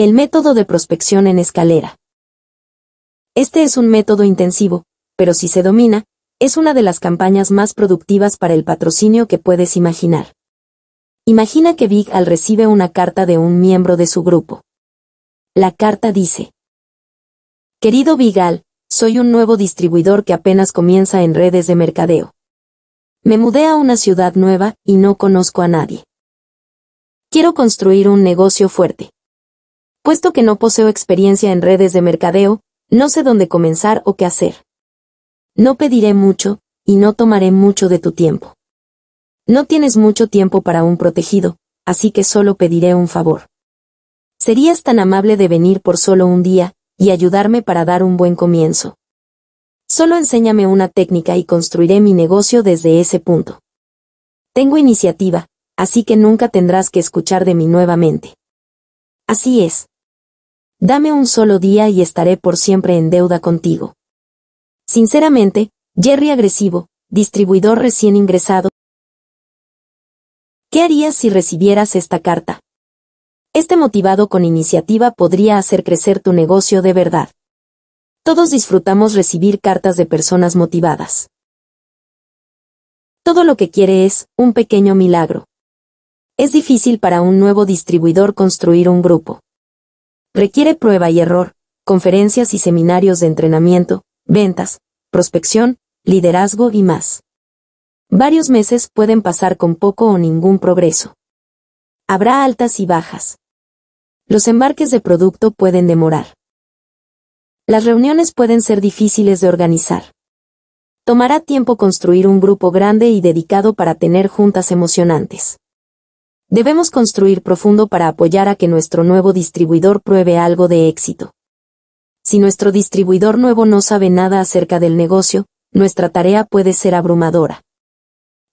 El método de prospección en escalera. Este es un método intensivo, pero si se domina, es una de las campañas más productivas para el patrocinio que puedes imaginar. Imagina que Big Al recibe una carta de un miembro de su grupo. La carta dice, Querido Big Al, soy un nuevo distribuidor que apenas comienza en redes de mercadeo. Me mudé a una ciudad nueva y no conozco a nadie. Quiero construir un negocio fuerte Puesto que no poseo experiencia en redes de mercadeo, no sé dónde comenzar o qué hacer. No pediré mucho, y no tomaré mucho de tu tiempo. No tienes mucho tiempo para un protegido, así que solo pediré un favor. ¿Serías tan amable de venir por solo un día, y ayudarme para dar un buen comienzo? Solo enséñame una técnica y construiré mi negocio desde ese punto. Tengo iniciativa, así que nunca tendrás que escuchar de mí nuevamente. Así es. Dame un solo día y estaré por siempre en deuda contigo. Sinceramente, Jerry agresivo, distribuidor recién ingresado. ¿Qué harías si recibieras esta carta? Este motivado con iniciativa podría hacer crecer tu negocio de verdad. Todos disfrutamos recibir cartas de personas motivadas. Todo lo que quiere es un pequeño milagro. Es difícil para un nuevo distribuidor construir un grupo. Requiere prueba y error, conferencias y seminarios de entrenamiento, ventas, prospección, liderazgo y más. Varios meses pueden pasar con poco o ningún progreso. Habrá altas y bajas. Los embarques de producto pueden demorar. Las reuniones pueden ser difíciles de organizar. Tomará tiempo construir un grupo grande y dedicado para tener juntas emocionantes. Debemos construir profundo para apoyar a que nuestro nuevo distribuidor pruebe algo de éxito. Si nuestro distribuidor nuevo no sabe nada acerca del negocio, nuestra tarea puede ser abrumadora.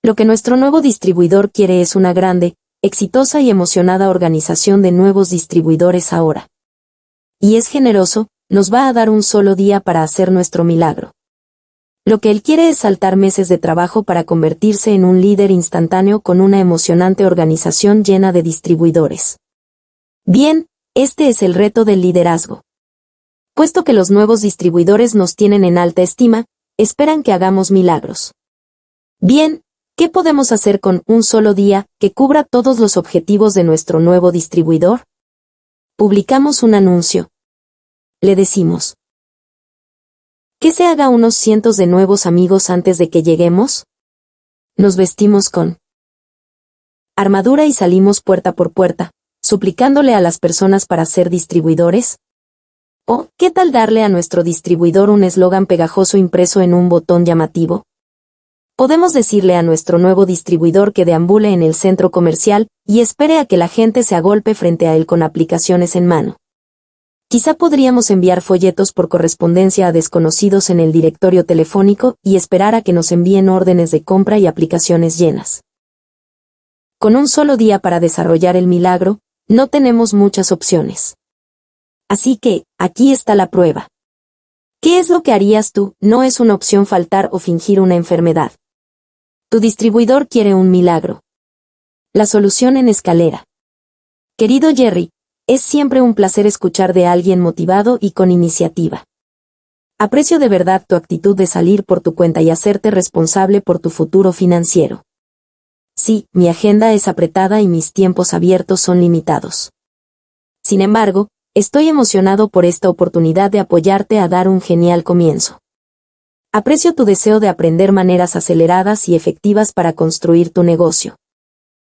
Lo que nuestro nuevo distribuidor quiere es una grande, exitosa y emocionada organización de nuevos distribuidores ahora. Y es generoso, nos va a dar un solo día para hacer nuestro milagro. Lo que él quiere es saltar meses de trabajo para convertirse en un líder instantáneo con una emocionante organización llena de distribuidores. Bien, este es el reto del liderazgo. Puesto que los nuevos distribuidores nos tienen en alta estima, esperan que hagamos milagros. Bien, ¿qué podemos hacer con un solo día que cubra todos los objetivos de nuestro nuevo distribuidor? Publicamos un anuncio. Le decimos, ¿Qué se haga unos cientos de nuevos amigos antes de que lleguemos? Nos vestimos con armadura y salimos puerta por puerta, suplicándole a las personas para ser distribuidores? ¿O qué tal darle a nuestro distribuidor un eslogan pegajoso impreso en un botón llamativo? Podemos decirle a nuestro nuevo distribuidor que deambule en el centro comercial y espere a que la gente se agolpe frente a él con aplicaciones en mano. Quizá podríamos enviar folletos por correspondencia a desconocidos en el directorio telefónico y esperar a que nos envíen órdenes de compra y aplicaciones llenas. Con un solo día para desarrollar el milagro, no tenemos muchas opciones. Así que, aquí está la prueba. ¿Qué es lo que harías tú? No es una opción faltar o fingir una enfermedad. Tu distribuidor quiere un milagro. La solución en escalera. Querido Jerry, es siempre un placer escuchar de alguien motivado y con iniciativa. Aprecio de verdad tu actitud de salir por tu cuenta y hacerte responsable por tu futuro financiero. Sí, mi agenda es apretada y mis tiempos abiertos son limitados. Sin embargo, estoy emocionado por esta oportunidad de apoyarte a dar un genial comienzo. Aprecio tu deseo de aprender maneras aceleradas y efectivas para construir tu negocio.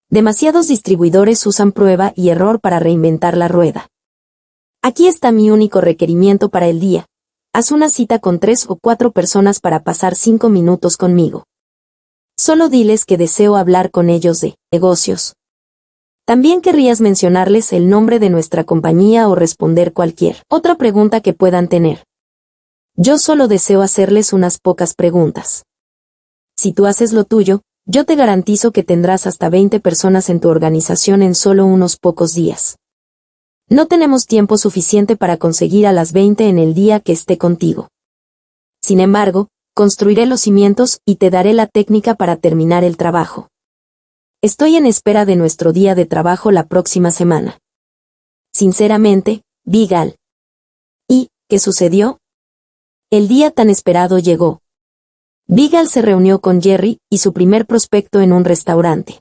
Demasiados distribuidores usan prueba y error para reinventar la rueda. Aquí está mi único requerimiento para el día. Haz una cita con tres o cuatro personas para pasar cinco minutos conmigo. Solo diles que deseo hablar con ellos de negocios. También querrías mencionarles el nombre de nuestra compañía o responder cualquier otra pregunta que puedan tener. Yo solo deseo hacerles unas pocas preguntas. Si tú haces lo tuyo, yo te garantizo que tendrás hasta 20 personas en tu organización en solo unos pocos días. No tenemos tiempo suficiente para conseguir a las 20 en el día que esté contigo. Sin embargo, construiré los cimientos y te daré la técnica para terminar el trabajo. Estoy en espera de nuestro día de trabajo la próxima semana. Sinceramente, Vigal. ¿Y qué sucedió? El día tan esperado llegó. Beagle se reunió con Jerry y su primer prospecto en un restaurante.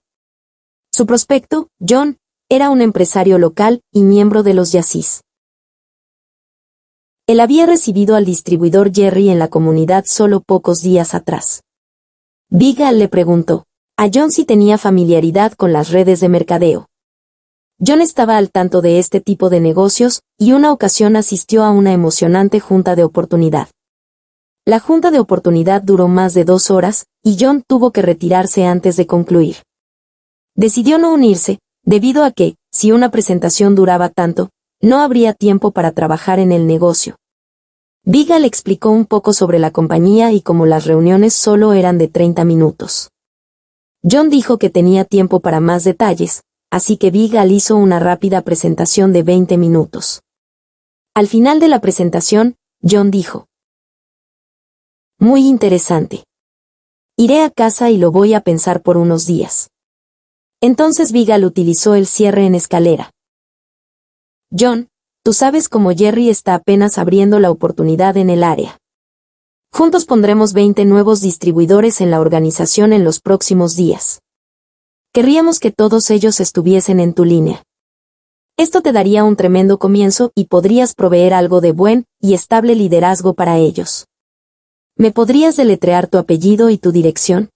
Su prospecto, John, era un empresario local y miembro de los Yacis. Él había recibido al distribuidor Jerry en la comunidad solo pocos días atrás. Beagle le preguntó a John si tenía familiaridad con las redes de mercadeo. John estaba al tanto de este tipo de negocios y una ocasión asistió a una emocionante junta de oportunidad. La junta de oportunidad duró más de dos horas, y John tuvo que retirarse antes de concluir. Decidió no unirse, debido a que, si una presentación duraba tanto, no habría tiempo para trabajar en el negocio. Viga le explicó un poco sobre la compañía y cómo las reuniones solo eran de 30 minutos. John dijo que tenía tiempo para más detalles, así que Vigal hizo una rápida presentación de 20 minutos. Al final de la presentación, John dijo, muy interesante. Iré a casa y lo voy a pensar por unos días. Entonces Vigal utilizó el cierre en escalera. John, tú sabes cómo Jerry está apenas abriendo la oportunidad en el área. Juntos pondremos 20 nuevos distribuidores en la organización en los próximos días. Querríamos que todos ellos estuviesen en tu línea. Esto te daría un tremendo comienzo y podrías proveer algo de buen y estable liderazgo para ellos. ¿Me podrías deletrear tu apellido y tu dirección?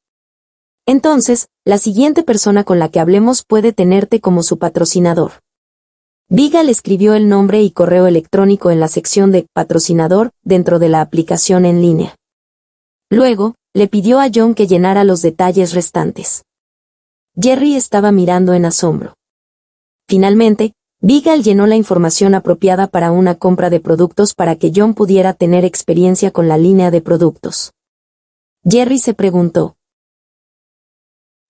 Entonces, la siguiente persona con la que hablemos puede tenerte como su patrocinador. le escribió el nombre y correo electrónico en la sección de patrocinador dentro de la aplicación en línea. Luego, le pidió a John que llenara los detalles restantes. Jerry estaba mirando en asombro. Finalmente, Vigal llenó la información apropiada para una compra de productos para que John pudiera tener experiencia con la línea de productos. Jerry se preguntó.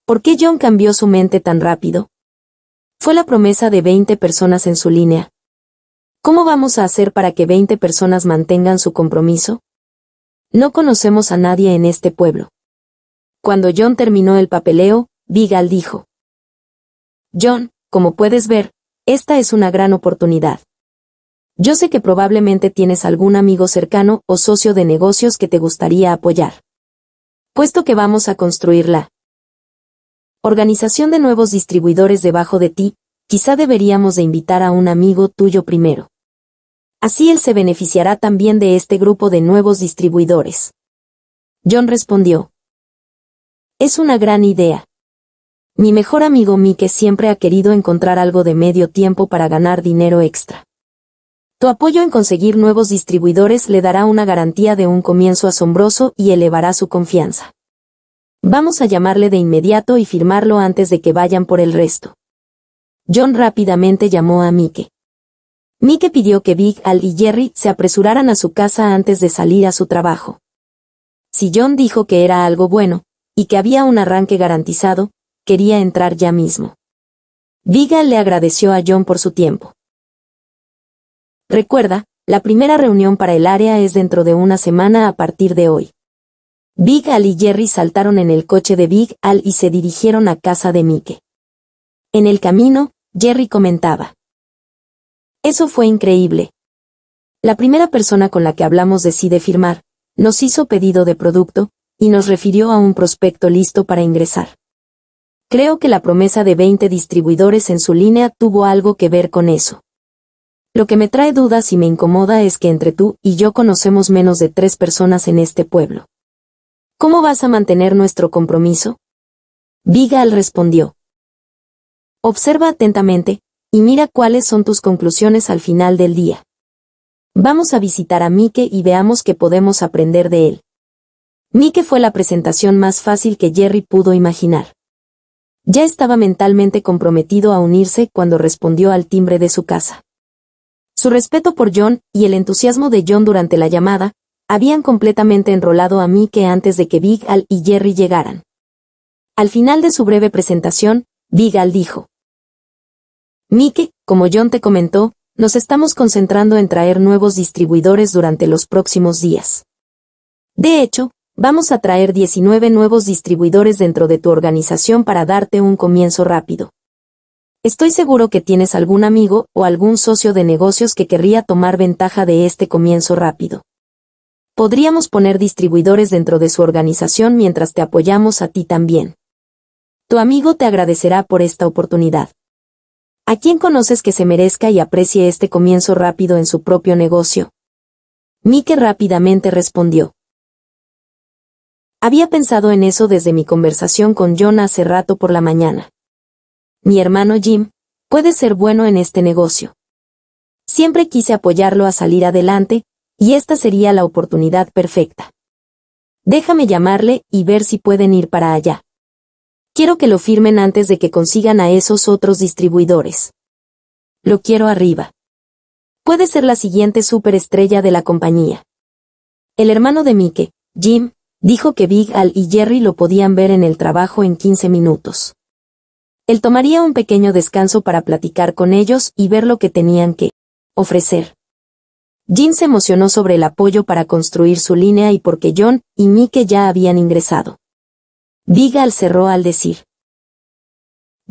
¿Por qué John cambió su mente tan rápido? Fue la promesa de 20 personas en su línea. ¿Cómo vamos a hacer para que 20 personas mantengan su compromiso? No conocemos a nadie en este pueblo. Cuando John terminó el papeleo, Vigal dijo. John, como puedes ver, esta es una gran oportunidad. Yo sé que probablemente tienes algún amigo cercano o socio de negocios que te gustaría apoyar. Puesto que vamos a construir la organización de nuevos distribuidores debajo de ti, quizá deberíamos de invitar a un amigo tuyo primero. Así él se beneficiará también de este grupo de nuevos distribuidores. John respondió. Es una gran idea. Mi mejor amigo Mike siempre ha querido encontrar algo de medio tiempo para ganar dinero extra. Tu apoyo en conseguir nuevos distribuidores le dará una garantía de un comienzo asombroso y elevará su confianza. Vamos a llamarle de inmediato y firmarlo antes de que vayan por el resto. John rápidamente llamó a Mike. Mike pidió que Big Al y Jerry se apresuraran a su casa antes de salir a su trabajo. Si John dijo que era algo bueno, y que había un arranque garantizado, quería entrar ya mismo. Al le agradeció a John por su tiempo. Recuerda, la primera reunión para el área es dentro de una semana a partir de hoy. Big Al y Jerry saltaron en el coche de Big Al y se dirigieron a casa de Mike. En el camino, Jerry comentaba. Eso fue increíble. La primera persona con la que hablamos decide firmar, nos hizo pedido de producto, y nos refirió a un prospecto listo para ingresar. Creo que la promesa de 20 distribuidores en su línea tuvo algo que ver con eso. Lo que me trae dudas y me incomoda es que entre tú y yo conocemos menos de tres personas en este pueblo. ¿Cómo vas a mantener nuestro compromiso? Vigal respondió. Observa atentamente, y mira cuáles son tus conclusiones al final del día. Vamos a visitar a Mike y veamos qué podemos aprender de él. Mike fue la presentación más fácil que Jerry pudo imaginar. Ya estaba mentalmente comprometido a unirse cuando respondió al timbre de su casa. Su respeto por John y el entusiasmo de John durante la llamada habían completamente enrolado a Mike antes de que Big Al y Jerry llegaran. Al final de su breve presentación, Big Al dijo, Mike, como John te comentó, nos estamos concentrando en traer nuevos distribuidores durante los próximos días. De hecho, vamos a traer 19 nuevos distribuidores dentro de tu organización para darte un comienzo rápido. Estoy seguro que tienes algún amigo o algún socio de negocios que querría tomar ventaja de este comienzo rápido. Podríamos poner distribuidores dentro de su organización mientras te apoyamos a ti también. Tu amigo te agradecerá por esta oportunidad. ¿A quién conoces que se merezca y aprecie este comienzo rápido en su propio negocio? Mike rápidamente respondió. Había pensado en eso desde mi conversación con John hace rato por la mañana. Mi hermano Jim puede ser bueno en este negocio. Siempre quise apoyarlo a salir adelante, y esta sería la oportunidad perfecta. Déjame llamarle y ver si pueden ir para allá. Quiero que lo firmen antes de que consigan a esos otros distribuidores. Lo quiero arriba. Puede ser la siguiente superestrella de la compañía. El hermano de Mike, Jim, Dijo que Big Al y Jerry lo podían ver en el trabajo en 15 minutos. Él tomaría un pequeño descanso para platicar con ellos y ver lo que tenían que ofrecer. Jim se emocionó sobre el apoyo para construir su línea y porque John y Mike ya habían ingresado. Big Al cerró al decir.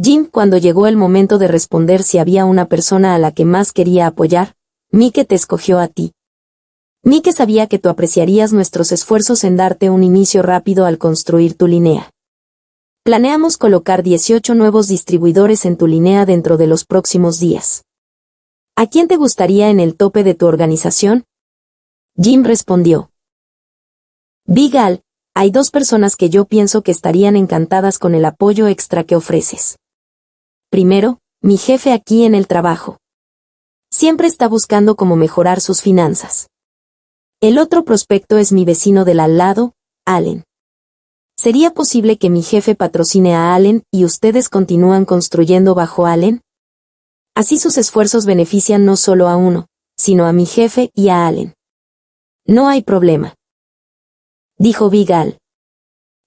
Jim cuando llegó el momento de responder si había una persona a la que más quería apoyar, Mike te escogió a ti, que sabía que tú apreciarías nuestros esfuerzos en darte un inicio rápido al construir tu línea. Planeamos colocar 18 nuevos distribuidores en tu línea dentro de los próximos días. ¿A quién te gustaría en el tope de tu organización? Jim respondió. Vigal, hay dos personas que yo pienso que estarían encantadas con el apoyo extra que ofreces. Primero, mi jefe aquí en el trabajo. Siempre está buscando cómo mejorar sus finanzas. El otro prospecto es mi vecino del al lado, Allen. ¿Sería posible que mi jefe patrocine a Allen y ustedes continúan construyendo bajo Allen? Así sus esfuerzos benefician no solo a uno, sino a mi jefe y a Allen. No hay problema. Dijo Vigal.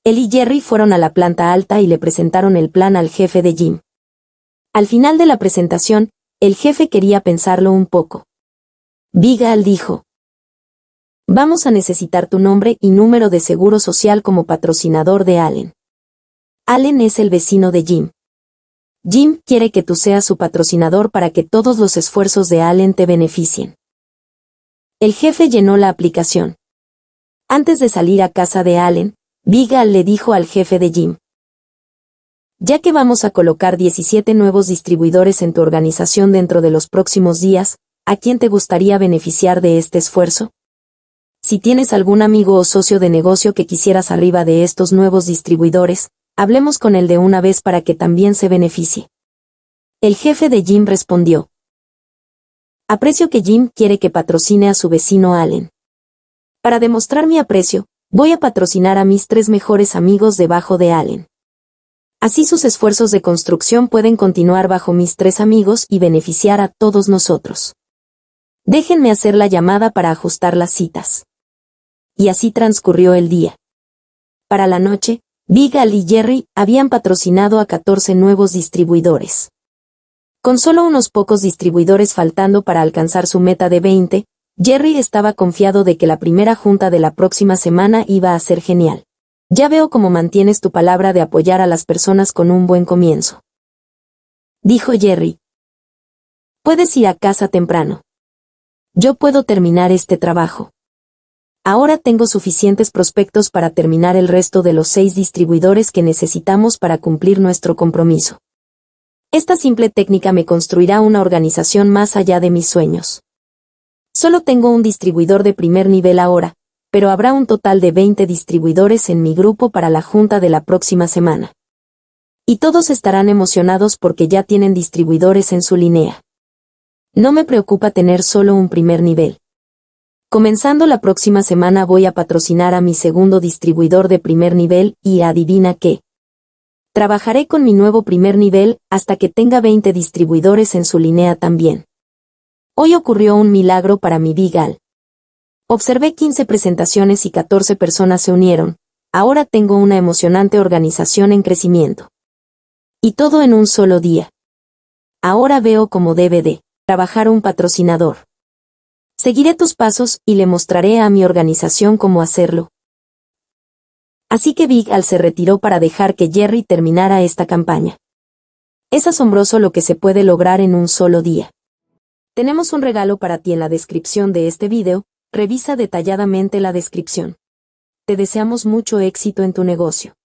Él y Jerry fueron a la planta alta y le presentaron el plan al jefe de Jim. Al final de la presentación, el jefe quería pensarlo un poco. Vigal dijo, Vamos a necesitar tu nombre y número de seguro social como patrocinador de Allen. Allen es el vecino de Jim. Jim quiere que tú seas su patrocinador para que todos los esfuerzos de Allen te beneficien. El jefe llenó la aplicación. Antes de salir a casa de Allen, Vigal le dijo al jefe de Jim. Ya que vamos a colocar 17 nuevos distribuidores en tu organización dentro de los próximos días, ¿a quién te gustaría beneficiar de este esfuerzo? Si tienes algún amigo o socio de negocio que quisieras arriba de estos nuevos distribuidores, hablemos con él de una vez para que también se beneficie. El jefe de Jim respondió. Aprecio que Jim quiere que patrocine a su vecino Allen. Para demostrar mi aprecio, voy a patrocinar a mis tres mejores amigos debajo de Allen. Así sus esfuerzos de construcción pueden continuar bajo mis tres amigos y beneficiar a todos nosotros. Déjenme hacer la llamada para ajustar las citas y así transcurrió el día. Para la noche, Bigal y Jerry habían patrocinado a 14 nuevos distribuidores. Con solo unos pocos distribuidores faltando para alcanzar su meta de 20, Jerry estaba confiado de que la primera junta de la próxima semana iba a ser genial. Ya veo cómo mantienes tu palabra de apoyar a las personas con un buen comienzo. Dijo Jerry. Puedes ir a casa temprano. Yo puedo terminar este trabajo. Ahora tengo suficientes prospectos para terminar el resto de los seis distribuidores que necesitamos para cumplir nuestro compromiso. Esta simple técnica me construirá una organización más allá de mis sueños. Solo tengo un distribuidor de primer nivel ahora, pero habrá un total de 20 distribuidores en mi grupo para la junta de la próxima semana. Y todos estarán emocionados porque ya tienen distribuidores en su línea. No me preocupa tener solo un primer nivel. Comenzando la próxima semana voy a patrocinar a mi segundo distribuidor de primer nivel y adivina qué. Trabajaré con mi nuevo primer nivel hasta que tenga 20 distribuidores en su línea también. Hoy ocurrió un milagro para mi Vigal. Observé 15 presentaciones y 14 personas se unieron. Ahora tengo una emocionante organización en crecimiento. Y todo en un solo día. Ahora veo cómo debe de trabajar un patrocinador. Seguiré tus pasos y le mostraré a mi organización cómo hacerlo. Así que Big Al se retiró para dejar que Jerry terminara esta campaña. Es asombroso lo que se puede lograr en un solo día. Tenemos un regalo para ti en la descripción de este video, revisa detalladamente la descripción. Te deseamos mucho éxito en tu negocio.